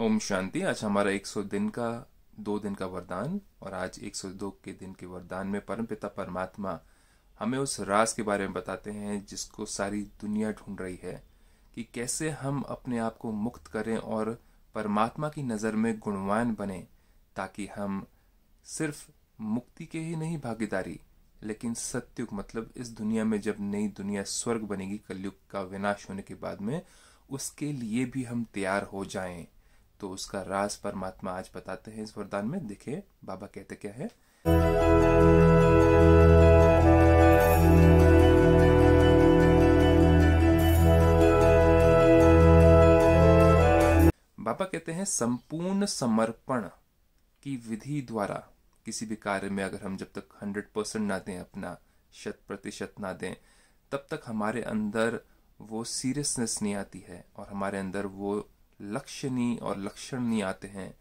ओम शांति आज हमारा 100 दिन का दो दिन का वरदान और आज 102 के दिन के वरदान में परम पिता परमात्मा हमें उस राज के बारे में बताते हैं जिसको सारी दुनिया ढूंढ रही है कि कैसे हम अपने आप को मुक्त करें और परमात्मा की नज़र में गुणवान बने ताकि हम सिर्फ मुक्ति के ही नहीं भागीदारी लेकिन सत्युग मतलब इस दुनिया में जब नई दुनिया स्वर्ग बनेगी कलयुग का विनाश होने के बाद में उसके लिए भी हम तैयार हो जाएं तो उसका राज परमात्मा आज बताते हैं इस वरदान में देखिए बाबा कहते क्या है बाबा कहते हैं संपूर्ण समर्पण की विधि द्वारा किसी भी कार्य में अगर हम जब तक हंड्रेड परसेंट ना दें अपना शत प्रतिशत ना दें तब तक हमारे अंदर वो सीरियसनेस नहीं आती है और हमारे अंदर वो लक्षणी और लक्षणी आते हैं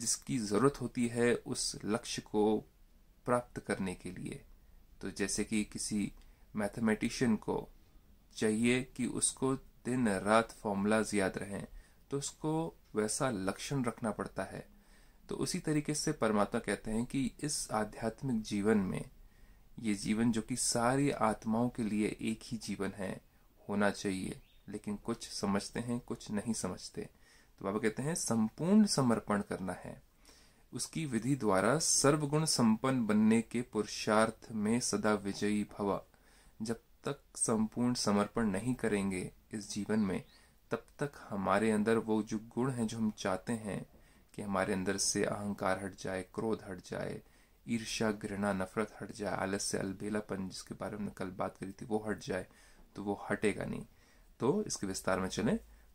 जिसकी ज़रूरत होती है उस लक्ष्य को प्राप्त करने के लिए तो जैसे कि किसी मैथमेटिशियन को चाहिए कि उसको दिन रात फॉर्मूलाज याद रहें तो उसको वैसा लक्षण रखना पड़ता है तो उसी तरीके से परमात्मा कहते हैं कि इस आध्यात्मिक जीवन में ये जीवन जो कि सारी आत्माओं के लिए एक ही जीवन है होना चाहिए लेकिन कुछ समझते हैं कुछ नहीं समझते तो बाबा कहते हैं संपूर्ण समर्पण करना है उसकी विधि द्वारा सर्वगुण संपन्न बनने के पुरुषार्थ में सदा विजयी भवा जब तक संपूर्ण समर्पण नहीं करेंगे इस जीवन में तब तक हमारे अंदर वो जो गुण हैं जो हम चाहते हैं कि हमारे अंदर से अहंकार हट जाए क्रोध हट जाए ईर्ष्या घृणा नफरत हट जाए आलस्य अलबेलापन जिसके बारे में कल बात करी थी वो हट जाए तो वो हटेगा नहीं तो इसके विस्तार में चले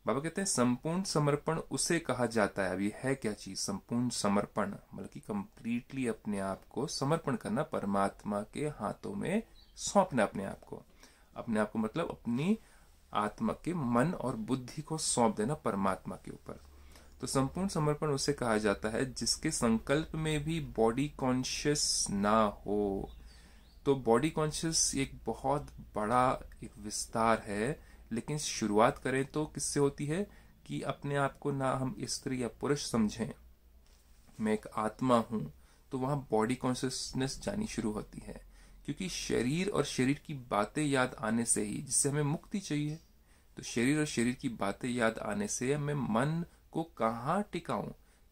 बाबा कहते हैं संपूर्ण समर्पण उसे कहा जाता है अभी है क्या चीज संपूर्ण समर्पण मतलब कि कंप्लीटली अपने आप को समर्पण करना परमात्मा के हाथों में सौंपना अपने आप को अपने आप को मतलब अपनी आत्मा के मन और बुद्धि को सौंप देना परमात्मा के ऊपर तो संपूर्ण समर्पण उसे कहा जाता है जिसके संकल्प में भी बॉडी कॉन्शियस ना हो तो बॉडी कॉन्शियस एक बहुत बड़ा एक विस्तार है लेकिन शुरुआत करें तो किससे होती है कि अपने आप को ना हम स्त्री या पुरुष समझें मैं एक आत्मा हूं तो वहां बॉडी कॉन्शियसनेस जानी शुरू होती है क्योंकि शरीर और शरीर की बातें याद आने से ही जिससे हमें मुक्ति चाहिए तो शरीर और शरीर की बातें याद आने से मैं मन को कहाँ टिकाऊं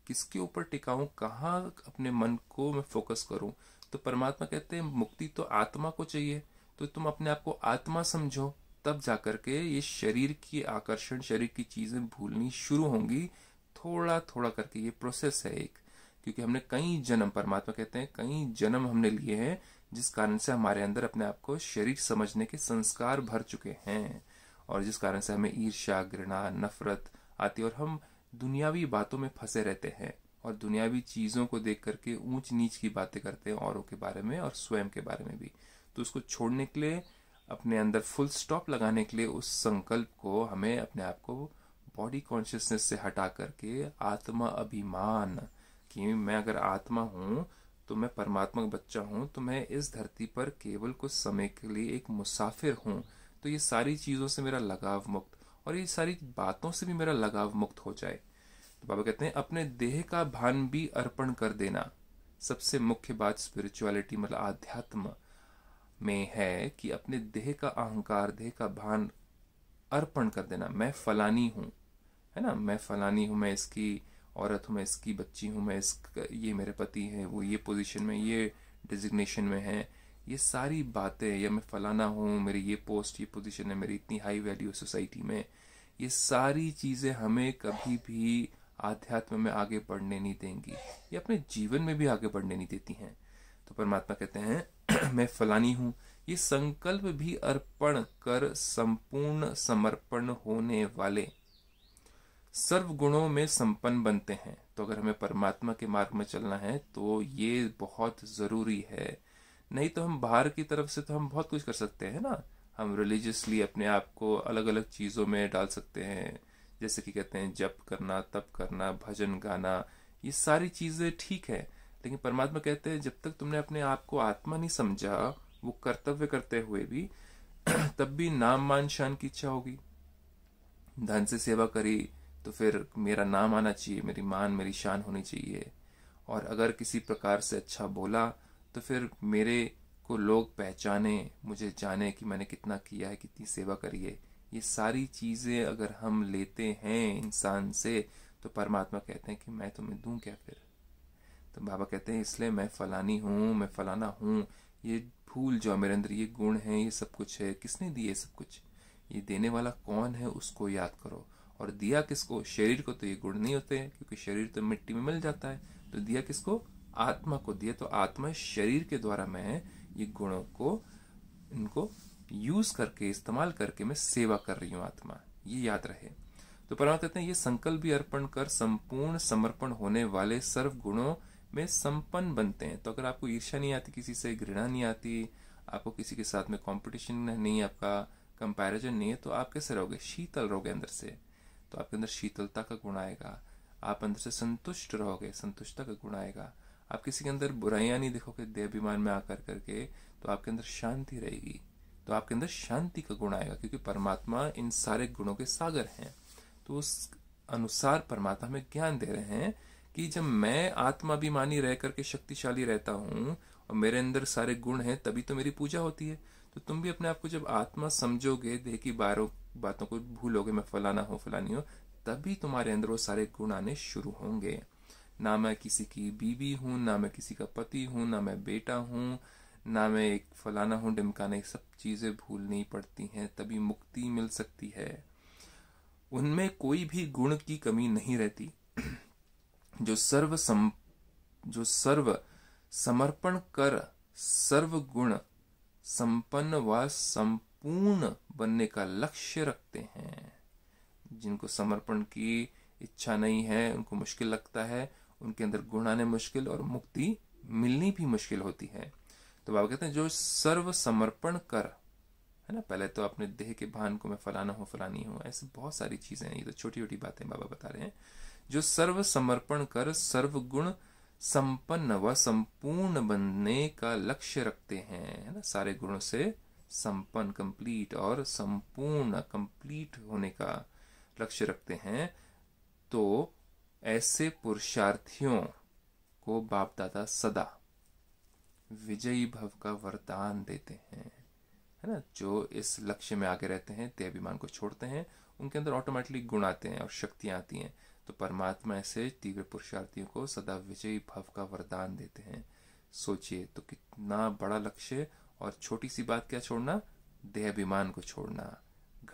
किसके ऊपर टिकाऊं कहाँ अपने मन को मैं फोकस करूं तो परमात्मा कहते हैं मुक्ति तो आत्मा को चाहिए तो तुम अपने आप को आत्मा समझो तब जाकर के ये शरीर की आकर्षण शरीर की चीज़ें भूलनी शुरू होंगी थोड़ा थोड़ा करके ये प्रोसेस है एक क्योंकि हमने कई जन्म परमात्मा कहते हैं कई जन्म हमने लिए हैं जिस कारण से हमारे अंदर अपने आप को शरीर समझने के संस्कार भर चुके हैं और जिस कारण से हमें ईर्षा घृणा नफरत आती और हम दुनियावी बातों में फंसे रहते हैं और दुनियावी चीज़ों को देख करके ऊंच नीच की बातें करते हैं औरों के बारे में और स्वयं के बारे में भी तो उसको छोड़ने के लिए अपने अंदर फुल स्टॉप लगाने के लिए उस संकल्प को हमें अपने आप को बॉडी कॉन्शियसनेस से हटा करके आत्मा अभिमान कि मैं अगर आत्मा हूँ तो मैं परमात्मा का बच्चा हूँ तो मैं इस धरती पर केवल कुछ समय के लिए एक मुसाफिर हूँ तो ये सारी चीज़ों से मेरा लगाव मुक्त और ये सारी बातों से भी मेरा लगाव मुक्त हो जाए तो बाबा कहते हैं अपने देह का भान भी अर्पण कर देना सबसे मुख्य बात स्पिरिचुअलिटी मतलब आध्यात्म में है कि अपने देह का अहंकार देह का भान अर्पण कर देना मैं फलानी हूँ है ना मैं फलानी हूँ मैं इसकी औरत हूँ मैं इसकी बच्ची हूँ मैं इस ये मेरे पति हैं वो ये पोजीशन में ये डिजिग्नेशन में है ये सारी बातें या मैं फलाना हूँ मेरी ये पोस्ट ये पोजीशन है मेरी इतनी हाई वैल्यू सोसाइटी में ये सारी चीज़ें हमें कभी भी आध्यात्म में आगे बढ़ने नहीं देंगी ये अपने जीवन में भी आगे बढ़ने नहीं देती हैं तो परमात्मा कहते हैं मैं फलानी हूं ये संकल्प भी अर्पण कर संपूर्ण समर्पण होने वाले सर्व गुणों में संपन्न बनते हैं तो अगर हमें परमात्मा के मार्ग में चलना है तो ये बहुत ज़रूरी है नहीं तो हम बाहर की तरफ से तो हम बहुत कुछ कर सकते हैं ना हम रिलीजियसली अपने आप को अलग अलग चीज़ों में डाल सकते हैं जैसे कि कहते हैं जप करना तप करना भजन गाना ये सारी चीज़ें ठीक है लेकिन परमात्मा कहते हैं जब तक तुमने अपने आप को आत्मा नहीं समझा वो कर्तव्य करते हुए भी तब भी नाम मान शान की इच्छा होगी धन से सेवा करी तो फिर मेरा नाम आना चाहिए मेरी मान मेरी शान होनी चाहिए और अगर किसी प्रकार से अच्छा बोला तो फिर मेरे को लोग पहचाने मुझे जाने कि मैंने कितना किया है कितनी सेवा करी है ये सारी चीज़ें अगर हम लेते हैं इंसान से तो परमात्मा कहते हैं कि मैं तुम्हें दूं क्या फिर तो बाबा कहते हैं इसलिए मैं फलानी हूँ मैं फलाना हूँ ये फूल जो मेरे अंदर ये गुण है ये सब कुछ है किसने दिए सब कुछ ये देने वाला कौन है उसको याद करो और दिया किसको शरीर को तो ये गुण नहीं होते हैं क्योंकि शरीर तो मिट्टी में मिल जाता है तो दिया किसको आत्मा को दिया तो आत्मा शरीर के द्वारा मैं ये गुणों को इनको यूज करके इस्तेमाल करके मैं सेवा कर रही हूँ आत्मा ये याद रहे तो परमा कहते हैं ये संकल्प भी अर्पण कर संपूर्ण समर्पण होने वाले सर्व गुणों में संपन्न बनते हैं तो अगर आपको ईर्षा नहीं आती किसी से घृणा नहीं आती आपको किसी के साथ में कंपटीशन नहीं आपका कंपैरिजन नहीं है तो आप कैसे रहोगे शीतल रहोगे अंदर से तो आपके अंदर शीतलता का गुण आएगा आप अंदर से संतुष्ट रहोगे संतुष्टता का गुण आएगा आप किसी के अंदर बुराइयां नहीं देखोगे देहभिमान में आकर करके तो आपके अंदर शांति रहेगी तो आपके अंदर शांति का गुण आएगा क्योंकि परमात्मा इन सारे गुणों के सागर हैं तो उस अनुसार परमात्मा हमें ज्ञान दे रहे हैं कि जब मैं आत्माभिमानी रह करके शक्तिशाली रहता हूं और मेरे अंदर सारे गुण हैं तभी तो मेरी पूजा होती है तो तुम भी अपने आप को जब आत्मा समझोगे देह की बारो बातों को भूलोगे मैं फलाना हूँ फलानी हूँ तभी तुम्हारे अंदर वो सारे गुण आने शुरू होंगे ना मैं किसी की बीवी हूँ ना मैं किसी का पति हूँ ना मैं बेटा हूँ ना मैं एक फलाना हूँ डिमकाना सब चीज़ें भूलनी पड़ती हैं तभी मुक्ति मिल सकती है उनमें कोई भी गुण की कमी नहीं रहती जो सर्व सम, जो सर्व समर्पण कर सर्व गुण संपन्न व संपूर्ण बनने का लक्ष्य रखते हैं जिनको समर्पण की इच्छा नहीं है उनको मुश्किल लगता है उनके अंदर गुण आने मुश्किल और मुक्ति मिलनी भी मुश्किल होती है तो बाबा कहते हैं जो सर्व समर्पण कर है ना पहले तो अपने देह के भान को मैं फलाना हूं फलानी हूँ ऐसे बहुत सारी चीज़ें हैं ये तो छोटी छोटी बातें बाबा बता रहे हैं जो सर्व समर्पण कर सर्वगुण संपन्न व संपूर्ण बनने का लक्ष्य रखते हैं है ना सारे गुणों से संपन्न कंप्लीट और संपूर्ण कंप्लीट होने का लक्ष्य रखते हैं तो ऐसे पुरुषार्थियों को बाप दादा सदा विजयी भव का वरदान देते हैं है ना जो इस लक्ष्य में आगे रहते हैं ते अभिमान को छोड़ते हैं उनके अंदर ऑटोमेटिकली गुण आते हैं और शक्तियां आती हैं तो परमात्मा ऐसे तीव्र पुरुषार्थियों को सदा विजयी भव का वरदान देते हैं सोचिए तो कितना बड़ा लक्ष्य और छोटी सी बात क्या छोड़ना देहाभिमान को छोड़ना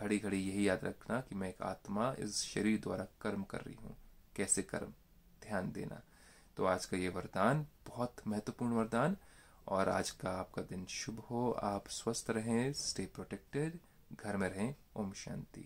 घड़ी घड़ी यही याद रखना कि मैं एक आत्मा इस शरीर द्वारा कर्म कर रही हूँ कैसे कर्म ध्यान देना तो आज का ये वरदान बहुत महत्वपूर्ण वरदान और आज का आपका दिन शुभ हो आप स्वस्थ रहें स्टे प्रोटेक्टेड घर में रहें ओम शांति